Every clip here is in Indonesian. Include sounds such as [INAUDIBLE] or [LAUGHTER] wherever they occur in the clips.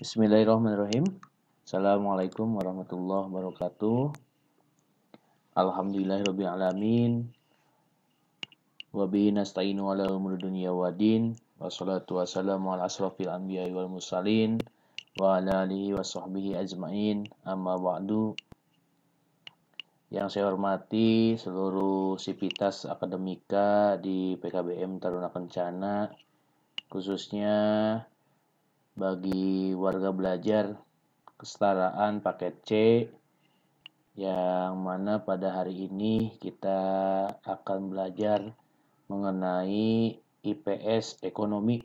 Bismillahirrahmanirrahim. Assalamualaikum warahmatullahi wabarakatuh. Alhamdulillahirabbil alamin. Wa bihi nasta'inu ala umuri dunya waddin. Wassalatu wassalamu ala asrafil anbiya'i wal mursalin wa ala alihi wa sahbihi ajmain. Amma ba'du. Yang saya hormati seluruh sipitas akademika di PKBM Taruna Kencana khususnya bagi warga belajar kesetaraan paket C yang mana pada hari ini kita akan belajar mengenai IPS ekonomi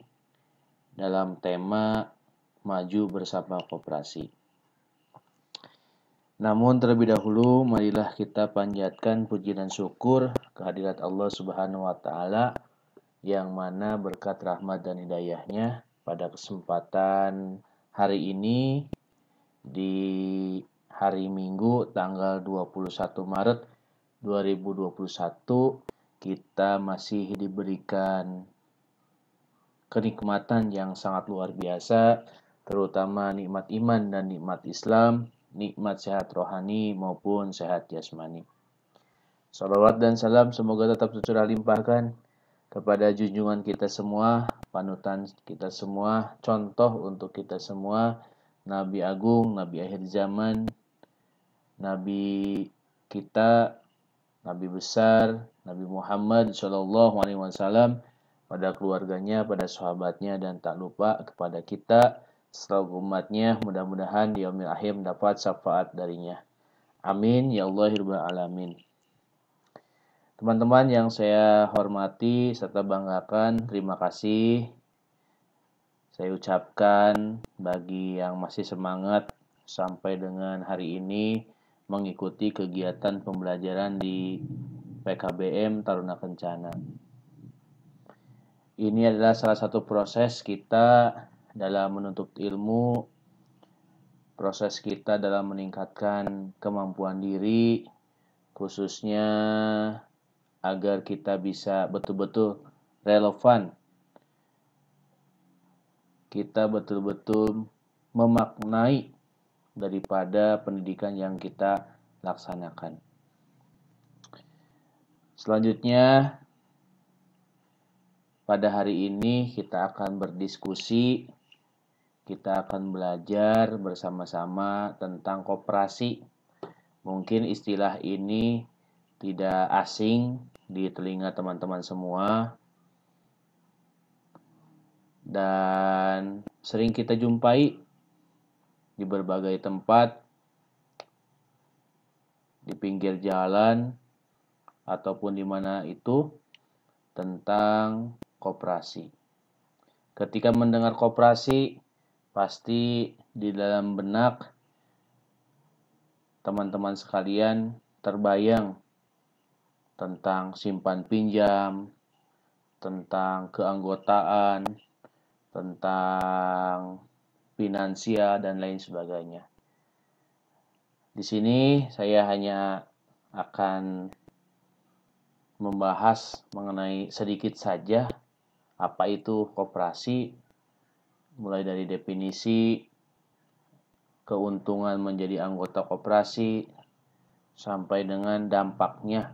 dalam tema maju bersama koperasi. Namun terlebih dahulu marilah kita panjatkan puji dan syukur kehadirat Allah Subhanahu wa taala yang mana berkat rahmat dan hidayahnya pada kesempatan hari ini di hari Minggu tanggal 21 Maret 2021 kita masih diberikan kenikmatan yang sangat luar biasa terutama nikmat iman dan nikmat Islam, nikmat sehat rohani maupun sehat jasmani. Salawat dan salam semoga tetap tercurah limpahkan kepada junjungan kita semua panutan kita semua, contoh untuk kita semua, Nabi Agung, Nabi akhir zaman, Nabi kita, Nabi besar, Nabi Muhammad Shallallahu Alaihi Wasallam, pada keluarganya, pada sahabatnya, dan tak lupa kepada kita seluruh umatnya. Mudah-mudahan di akhir dapat syafaat darinya. Amin ya Allah alamin. Teman-teman yang saya hormati serta banggakan, terima kasih. Saya ucapkan bagi yang masih semangat sampai dengan hari ini mengikuti kegiatan pembelajaran di PKBM Taruna Kencana. Ini adalah salah satu proses kita dalam menuntut ilmu, proses kita dalam meningkatkan kemampuan diri, khususnya agar kita bisa betul-betul relevan. Kita betul-betul memaknai daripada pendidikan yang kita laksanakan. Selanjutnya, pada hari ini kita akan berdiskusi, kita akan belajar bersama-sama tentang koperasi. Mungkin istilah ini tidak asing di telinga teman-teman semua. Dan sering kita jumpai di berbagai tempat, di pinggir jalan, ataupun di mana itu, tentang koperasi. Ketika mendengar koperasi, pasti di dalam benak teman-teman sekalian terbayang tentang simpan pinjam, tentang keanggotaan, tentang finansial dan lain sebagainya. Di sini saya hanya akan membahas mengenai sedikit saja apa itu koperasi mulai dari definisi keuntungan menjadi anggota koperasi sampai dengan dampaknya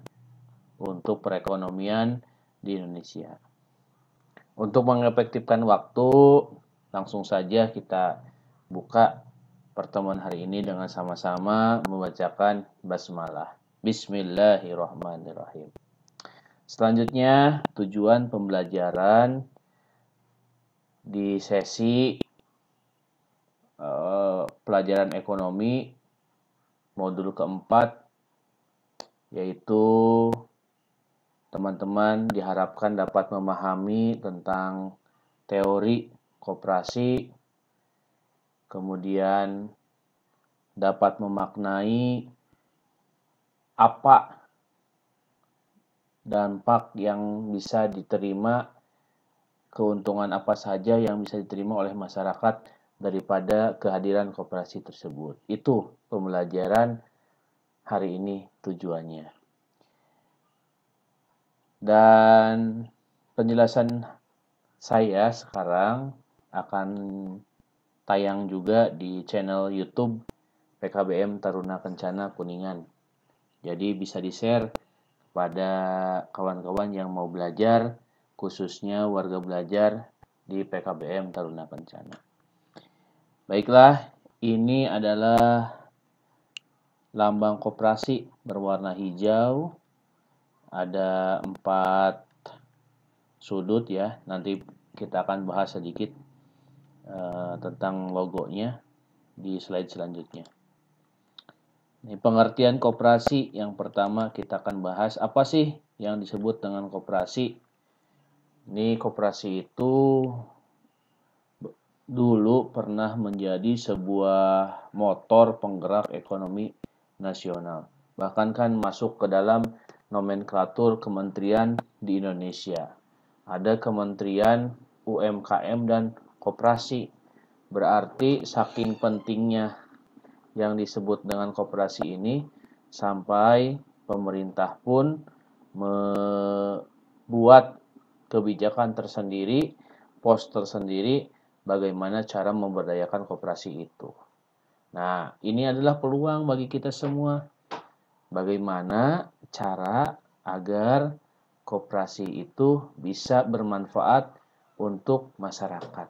untuk perekonomian di Indonesia. Untuk mengefektifkan waktu, langsung saja kita buka pertemuan hari ini dengan sama-sama membacakan basmalah. Bismillahirrahmanirrahim. Selanjutnya, tujuan pembelajaran di sesi uh, pelajaran ekonomi modul keempat yaitu Teman-teman diharapkan dapat memahami tentang teori koperasi, kemudian dapat memaknai apa dampak yang bisa diterima, keuntungan apa saja yang bisa diterima oleh masyarakat daripada kehadiran koperasi tersebut. Itu pembelajaran hari ini tujuannya. Dan penjelasan saya sekarang akan tayang juga di channel YouTube PKBM Taruna Kencana Kuningan. Jadi bisa di-share pada kawan-kawan yang mau belajar, khususnya warga belajar di PKBM Taruna Kencana. Baiklah, ini adalah lambang koperasi berwarna hijau ada empat sudut ya. Nanti kita akan bahas sedikit uh, tentang logonya di slide selanjutnya. Ini pengertian koperasi yang pertama kita akan bahas apa sih yang disebut dengan koperasi. Ini koperasi itu dulu pernah menjadi sebuah motor penggerak ekonomi nasional. Bahkan kan masuk ke dalam nomenklatur kementerian di Indonesia. Ada kementerian UMKM dan koperasi. Berarti saking pentingnya yang disebut dengan koperasi ini sampai pemerintah pun membuat kebijakan tersendiri, pos tersendiri bagaimana cara memberdayakan koperasi itu. Nah, ini adalah peluang bagi kita semua bagaimana cara agar koperasi itu bisa bermanfaat untuk masyarakat,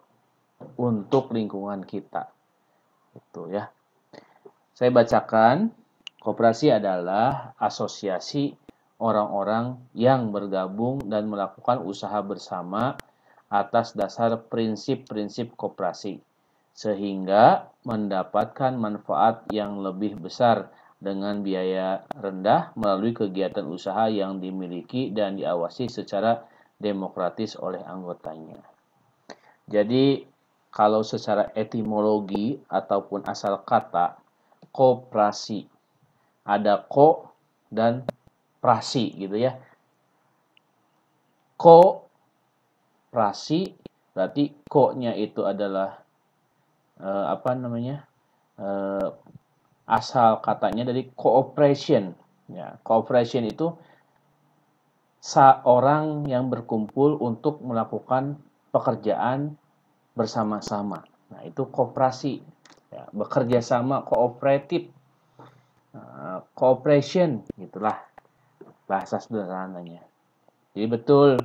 untuk lingkungan kita. Itu ya. Saya bacakan, koperasi adalah asosiasi orang-orang yang bergabung dan melakukan usaha bersama atas dasar prinsip-prinsip koperasi sehingga mendapatkan manfaat yang lebih besar dengan biaya rendah melalui kegiatan usaha yang dimiliki dan diawasi secara demokratis oleh anggotanya. Jadi, kalau secara etimologi ataupun asal kata, koperasi ada ko dan prasi gitu ya. Ko prasi berarti ko-nya itu adalah e, apa namanya? E, asal katanya dari cooperation. Ya, cooperation itu seorang yang berkumpul untuk melakukan pekerjaan bersama-sama. Nah, itu kooperasi, ya, bekerja sama, kooperatif, nah, cooperation, gitulah bahasa sederhananya. Jadi betul,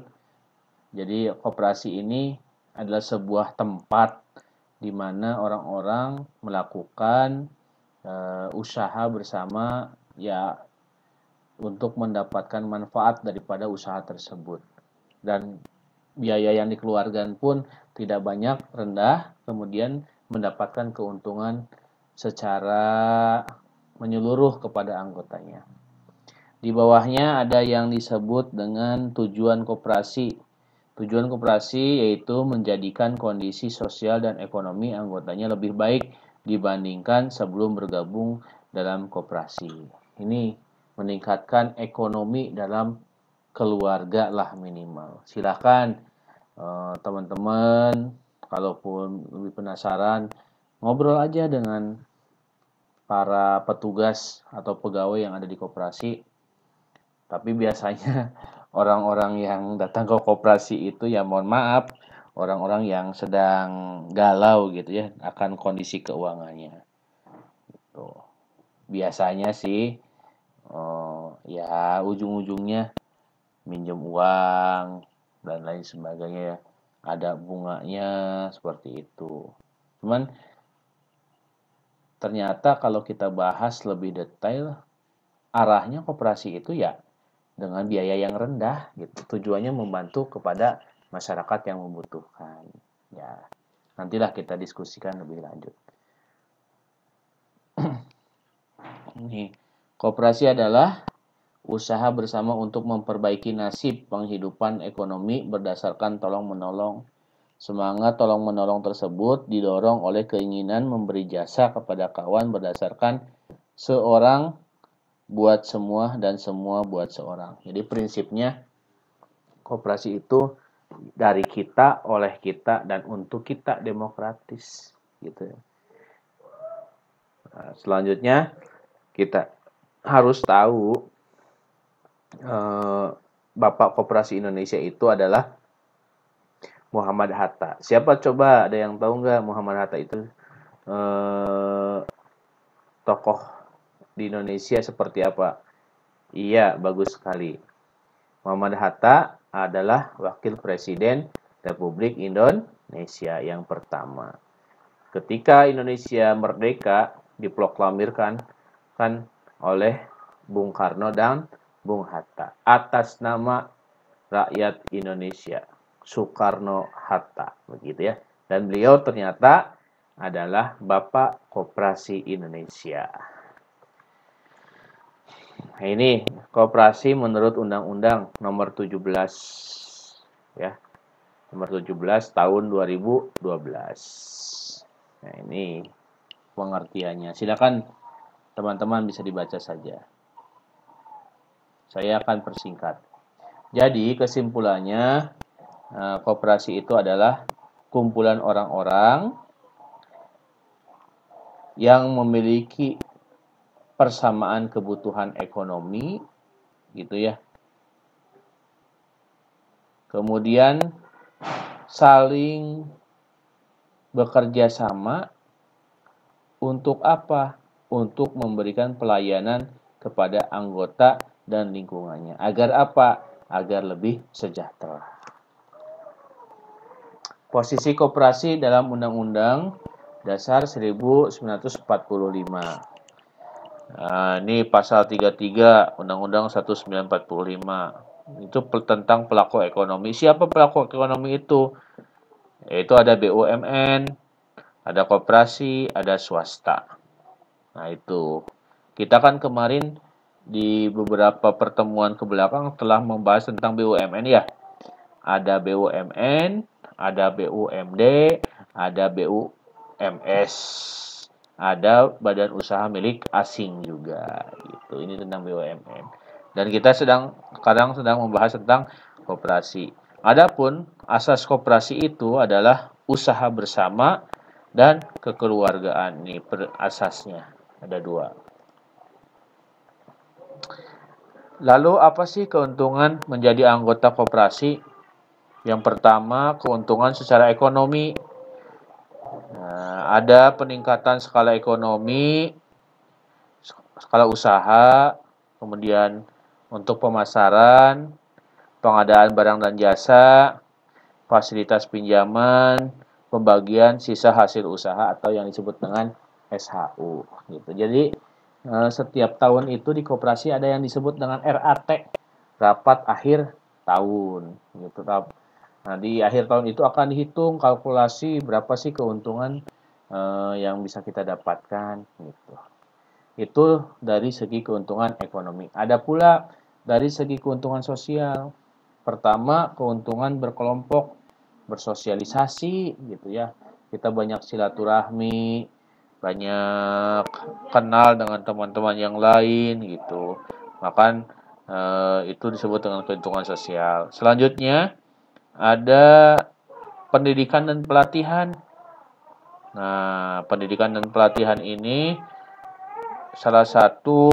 jadi kooperasi ini adalah sebuah tempat di mana orang-orang melakukan uh, usaha bersama ya untuk mendapatkan manfaat daripada usaha tersebut dan biaya yang dikeluarkan pun tidak banyak rendah kemudian mendapatkan keuntungan secara menyeluruh kepada anggotanya. Di bawahnya ada yang disebut dengan tujuan koperasi. Tujuan koperasi yaitu menjadikan kondisi sosial dan ekonomi anggotanya lebih baik dibandingkan sebelum bergabung dalam koperasi. Ini meningkatkan ekonomi dalam keluarga lah minimal. silakan teman eh, teman-teman, kalaupun lebih penasaran, ngobrol aja dengan para petugas atau pegawai yang ada di koperasi. Tapi biasanya [LAUGHS] orang-orang yang datang ke koperasi itu ya mohon maaf orang-orang yang sedang galau gitu ya akan kondisi keuangannya. Gitu. Biasanya sih oh, ya ujung-ujungnya minjem uang dan lain sebagainya ya. Ada bunganya seperti itu. Cuman ternyata kalau kita bahas lebih detail arahnya koperasi itu ya dengan biaya yang rendah gitu. Tujuannya membantu kepada masyarakat yang membutuhkan. Ya, nantilah kita diskusikan lebih lanjut. [CLEARS THROAT] Ini koperasi adalah usaha bersama untuk memperbaiki nasib penghidupan ekonomi berdasarkan tolong-menolong. Semangat tolong-menolong tersebut didorong oleh keinginan memberi jasa kepada kawan berdasarkan seorang buat semua dan semua buat seorang. Jadi prinsipnya koperasi itu dari kita, oleh kita, dan untuk kita demokratis. Gitu ya. Nah, selanjutnya kita harus tahu eh, bapak koperasi Indonesia itu adalah Muhammad Hatta. Siapa coba ada yang tahu nggak Muhammad Hatta itu eh, tokoh di Indonesia seperti apa? Iya, bagus sekali. Muhammad Hatta adalah Wakil Presiden Republik Indonesia yang pertama. Ketika Indonesia merdeka diproklamirkan kan oleh Bung Karno dan Bung Hatta atas nama rakyat Indonesia Soekarno Hatta begitu ya. Dan beliau ternyata adalah Bapak Koperasi Indonesia. Nah, ini Koperasi menurut Undang-Undang Nomor 17 ya. Nomor 17 tahun 2012. Nah, ini pengertiannya. Silakan teman-teman bisa dibaca saja. Saya akan persingkat. Jadi, kesimpulannya eh, koperasi itu adalah kumpulan orang-orang yang memiliki persamaan kebutuhan ekonomi gitu ya. Kemudian saling bekerja sama untuk apa? Untuk memberikan pelayanan kepada anggota dan lingkungannya. Agar apa? Agar lebih sejahtera. Posisi koperasi dalam Undang-Undang Dasar 1945. Ah, ini pasal 33 Undang-Undang 1945. Itu tentang pelaku ekonomi. Siapa pelaku ekonomi itu? Yaitu ada BUMN, ada koperasi, ada swasta. Nah, itu. Kita kan kemarin di beberapa pertemuan ke belakang telah membahas tentang BUMN ya. Ada BUMN, ada BUMD, ada BUMS ada badan usaha milik asing juga gitu. Ini tentang BUMN. Dan kita sedang kadang sedang membahas tentang koperasi. Adapun asas koperasi itu adalah usaha bersama dan kekeluargaan nih per asasnya ada dua. Lalu apa sih keuntungan menjadi anggota koperasi? Yang pertama, keuntungan secara ekonomi ada peningkatan skala ekonomi, skala usaha, kemudian untuk pemasaran, pengadaan barang dan jasa, fasilitas pinjaman, pembagian sisa hasil usaha atau yang disebut dengan SHU gitu. Jadi eh, setiap tahun itu di koperasi ada yang disebut dengan RAT, rapat akhir tahun gitu. Nah, di akhir tahun itu akan dihitung kalkulasi berapa sih keuntungan eh, yang bisa kita dapatkan gitu. Itu dari segi keuntungan ekonomi. Ada pula dari segi keuntungan sosial. Pertama, keuntungan berkelompok, bersosialisasi gitu ya. Kita banyak silaturahmi, banyak kenal dengan teman-teman yang lain gitu. Bahkan eh, itu disebut dengan keuntungan sosial. Selanjutnya ada pendidikan dan pelatihan Nah, pendidikan dan pelatihan ini salah satu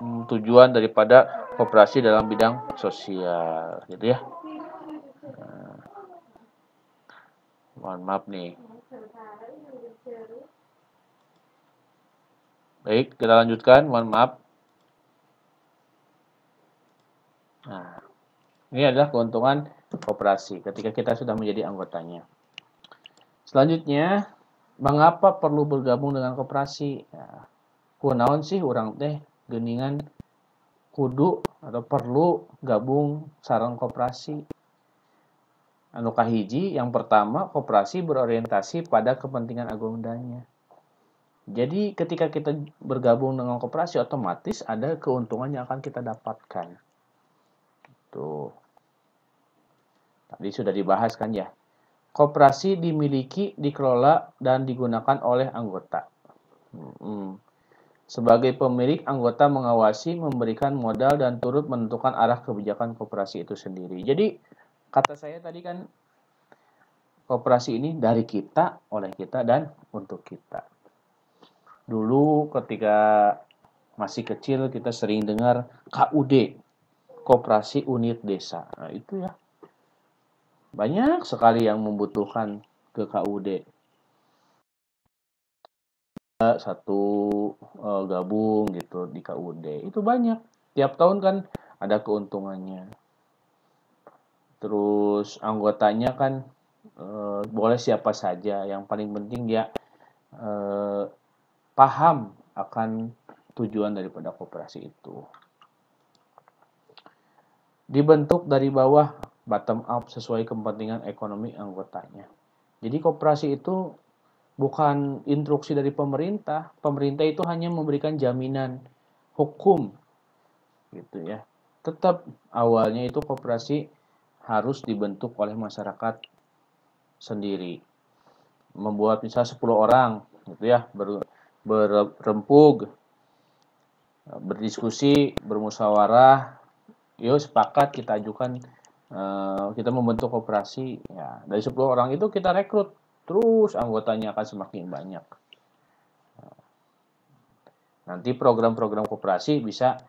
mm, tujuan daripada kooperasi dalam bidang sosial, gitu ya. Nah, mohon maaf nih. Baik, kita lanjutkan. Mohon maaf. Nah, ini adalah keuntungan kooperasi ketika kita sudah menjadi anggotanya. Selanjutnya, mengapa perlu bergabung dengan koperasi ya, kunaon sih orang teh geningan kudu atau perlu gabung sarang koperasi anu kahiji yang pertama koperasi berorientasi pada kepentingan agung jadi ketika kita bergabung dengan koperasi otomatis ada keuntungan yang akan kita dapatkan tuh tadi sudah dibahas kan ya Koperasi dimiliki, dikelola, dan digunakan oleh anggota. Hmm. Sebagai pemilik, anggota mengawasi, memberikan modal, dan turut menentukan arah kebijakan koperasi itu sendiri. Jadi, kata saya tadi kan, koperasi ini dari kita, oleh kita, dan untuk kita. Dulu ketika masih kecil kita sering dengar KUD, Koperasi Unit Desa. Nah, itu ya banyak sekali yang membutuhkan ke KUD. Satu eh, gabung gitu di KUD. Itu banyak. Tiap tahun kan ada keuntungannya. Terus anggotanya kan eh, boleh siapa saja. Yang paling penting dia eh, paham akan tujuan daripada kooperasi itu. Dibentuk dari bawah bottom up sesuai kepentingan ekonomi anggotanya. Jadi kooperasi itu bukan instruksi dari pemerintah, pemerintah itu hanya memberikan jaminan hukum gitu ya. Tetap awalnya itu kooperasi harus dibentuk oleh masyarakat sendiri. Membuat misalnya 10 orang gitu ya, ber, berempug, berdiskusi, bermusyawarah, yuk sepakat kita ajukan Eh, kita membentuk operasi ya dari 10 orang itu kita rekrut terus anggotanya akan semakin banyak eh, nanti program-program kooperasi bisa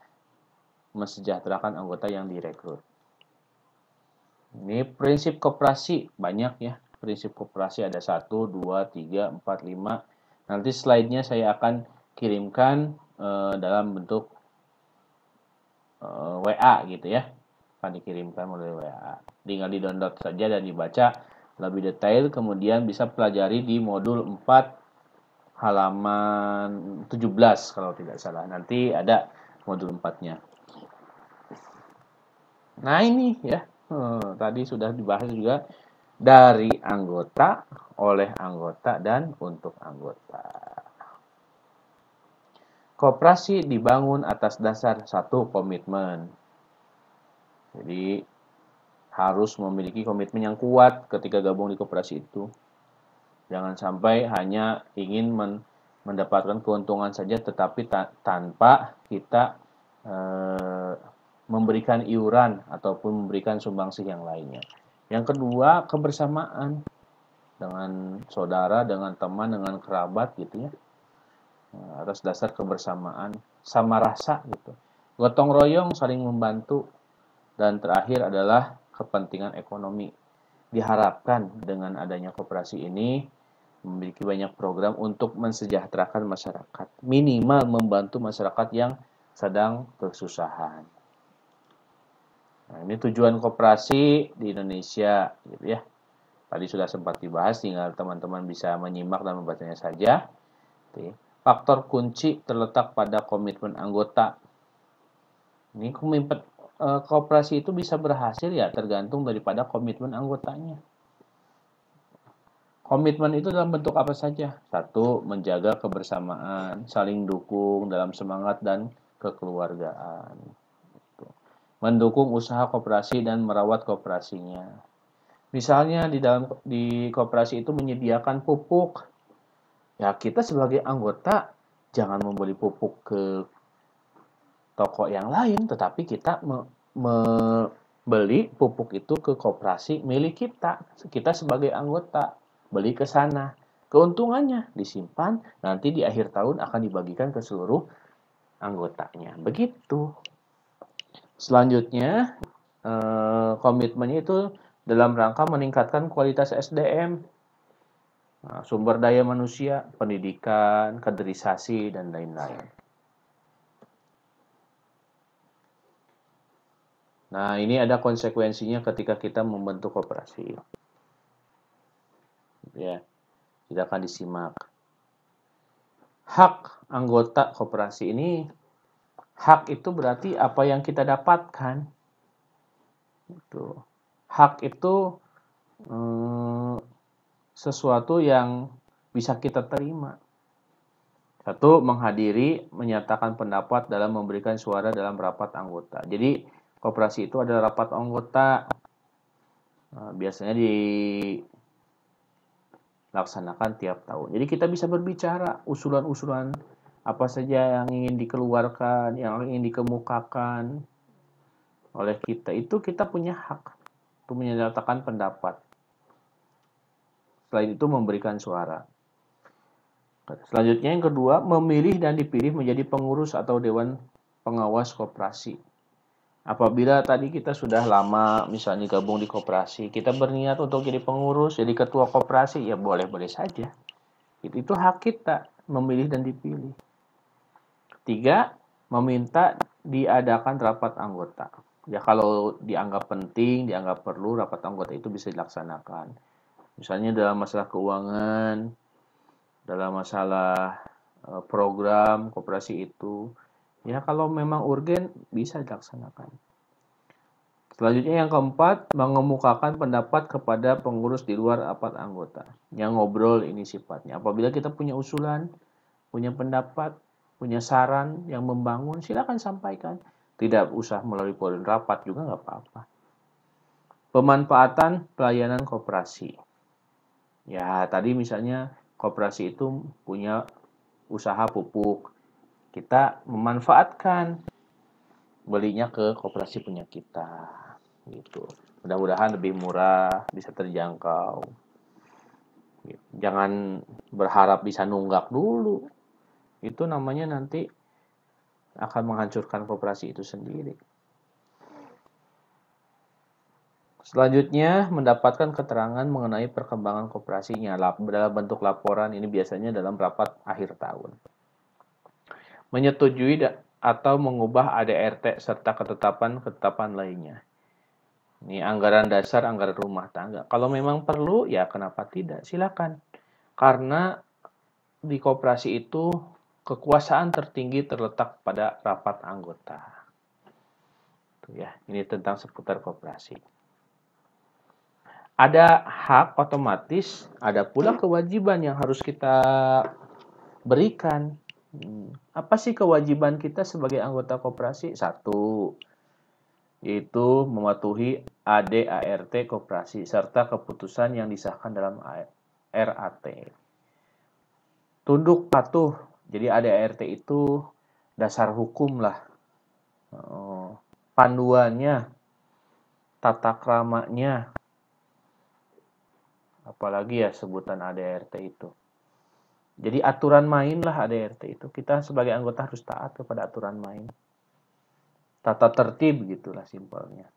mensejahterakan anggota yang direkrut ini prinsip kooperasi banyak ya prinsip kooperasi ada 1, 2, 3, 4, 5 nanti slide-nya saya akan kirimkan uh, dalam bentuk uh, WA gitu ya akan dikirimkan melalui WA. Tinggal di-download saja dan dibaca lebih detail, kemudian bisa pelajari di modul 4 halaman 17 kalau tidak salah. Nanti ada modul 4-nya. Nah, ini ya. Hmm, tadi sudah dibahas juga dari anggota, oleh anggota dan untuk anggota. Koperasi dibangun atas dasar satu komitmen, jadi harus memiliki komitmen yang kuat ketika gabung di koperasi itu. Jangan sampai hanya ingin men mendapatkan keuntungan saja tetapi ta tanpa kita e memberikan iuran ataupun memberikan sumbangsih yang lainnya. Yang kedua, kebersamaan dengan saudara, dengan teman, dengan kerabat gitu ya. Harus atas dasar kebersamaan, sama rasa gitu. Gotong royong saling membantu dan terakhir adalah kepentingan ekonomi. Diharapkan dengan adanya koperasi ini memiliki banyak program untuk mensejahterakan masyarakat, minimal membantu masyarakat yang sedang kesusahan. Nah, ini tujuan koperasi di Indonesia, gitu ya. Tadi sudah sempat dibahas, tinggal teman-teman bisa menyimak dan membacanya saja. Gitu ya. Faktor kunci terletak pada komitmen anggota. Ini komitmen uh, kooperasi itu bisa berhasil ya tergantung daripada komitmen anggotanya. Komitmen itu dalam bentuk apa saja? Satu, menjaga kebersamaan, saling dukung dalam semangat dan kekeluargaan. Gitu. Mendukung usaha kooperasi dan merawat kooperasinya. Misalnya di dalam di kooperasi itu menyediakan pupuk. Ya, kita sebagai anggota jangan membeli pupuk ke toko yang lain, tetapi kita membeli me pupuk itu ke koperasi milik kita. Kita sebagai anggota beli ke sana. Keuntungannya disimpan, nanti di akhir tahun akan dibagikan ke seluruh anggotanya. Begitu. Selanjutnya, eh, komitmennya itu dalam rangka meningkatkan kualitas SDM, nah, sumber daya manusia, pendidikan, kaderisasi, dan lain-lain. Nah, ini ada konsekuensinya ketika kita membentuk koperasi. Ya, kita akan disimak. Hak anggota koperasi ini, hak itu berarti apa yang kita dapatkan. Itu. Hak itu hmm, sesuatu yang bisa kita terima. Satu, menghadiri, menyatakan pendapat dalam memberikan suara dalam rapat anggota. Jadi, Koperasi itu ada rapat anggota. Nah, biasanya dilaksanakan tiap tahun. Jadi kita bisa berbicara usulan-usulan apa saja yang ingin dikeluarkan, yang ingin dikemukakan oleh kita. Itu kita punya hak untuk menyatakan pendapat. Selain itu memberikan suara. Selanjutnya yang kedua, memilih dan dipilih menjadi pengurus atau dewan pengawas koperasi. Apabila tadi kita sudah lama misalnya gabung di koperasi, kita berniat untuk jadi pengurus, jadi ketua koperasi, ya boleh-boleh saja. Itu, itu hak kita, memilih dan dipilih. Tiga, meminta diadakan rapat anggota. Ya kalau dianggap penting, dianggap perlu, rapat anggota itu bisa dilaksanakan. Misalnya dalam masalah keuangan, dalam masalah eh, program koperasi itu, Ya, kalau memang urgen bisa dilaksanakan. Selanjutnya yang keempat, mengemukakan pendapat kepada pengurus di luar rapat anggota. Yang ngobrol ini sifatnya. Apabila kita punya usulan, punya pendapat, punya saran yang membangun, silakan sampaikan. Tidak usah melalui forum rapat juga nggak apa-apa. Pemanfaatan pelayanan koperasi. Ya, tadi misalnya koperasi itu punya usaha pupuk kita memanfaatkan belinya ke koperasi punya kita gitu mudah-mudahan lebih murah bisa terjangkau jangan berharap bisa nunggak dulu itu namanya nanti akan menghancurkan koperasi itu sendiri Selanjutnya, mendapatkan keterangan mengenai perkembangan koperasinya dalam bentuk laporan. Ini biasanya dalam rapat akhir tahun menyetujui atau mengubah ADRT serta ketetapan-ketetapan lainnya. Ini anggaran dasar, anggaran rumah tangga. Kalau memang perlu, ya kenapa tidak? Silakan. Karena di koperasi itu kekuasaan tertinggi terletak pada rapat anggota. Tuh ya, ini tentang seputar koperasi. Ada hak otomatis, ada pula kewajiban yang harus kita berikan apa sih kewajiban kita sebagai anggota koperasi? Satu, yaitu mematuhi ADART koperasi serta keputusan yang disahkan dalam RAT. Tunduk patuh. Jadi ADART itu dasar hukum lah. Oh, panduannya, tata kramanya, apalagi ya sebutan ADART itu. Jadi aturan main lah ADRT itu. Kita sebagai anggota harus taat kepada aturan main. Tata tertib gitulah simpelnya.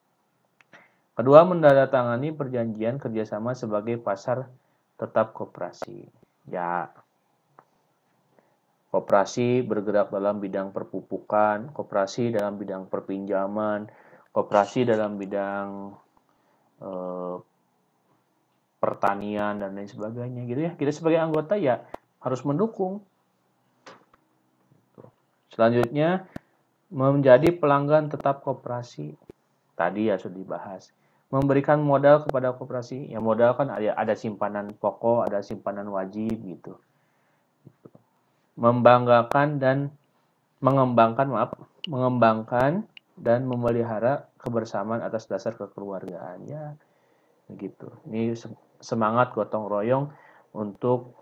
Kedua, mendatangani perjanjian kerjasama sebagai pasar tetap kooperasi Ya, kooperasi bergerak dalam bidang perpupukan, kooperasi dalam bidang perpinjaman, kooperasi dalam bidang eh, pertanian dan lain sebagainya gitu ya. Kita sebagai anggota ya harus mendukung. Gitu. Selanjutnya, menjadi pelanggan tetap koperasi. Tadi ya sudah dibahas. Memberikan modal kepada koperasi. Ya modal kan ada, ada simpanan pokok, ada simpanan wajib gitu. gitu. Membanggakan dan mengembangkan, maaf, mengembangkan dan memelihara kebersamaan atas dasar kekeluargaannya, gitu. Ini semangat gotong royong untuk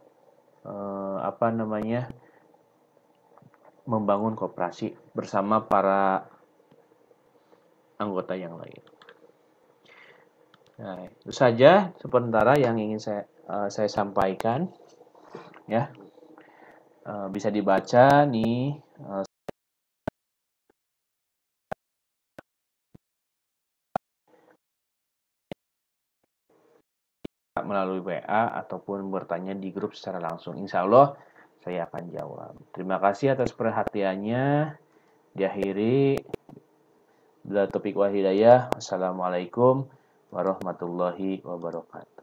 eh, apa namanya membangun kooperasi bersama para anggota yang lain. Nah, itu saja sementara yang ingin saya uh, saya sampaikan ya. Uh, bisa dibaca nih uh, melalui WA ataupun bertanya di grup secara langsung. Insya Allah saya akan jawab. Terima kasih atas perhatiannya. Diakhiri Bila topik wahidayah. Assalamualaikum warahmatullahi wabarakatuh.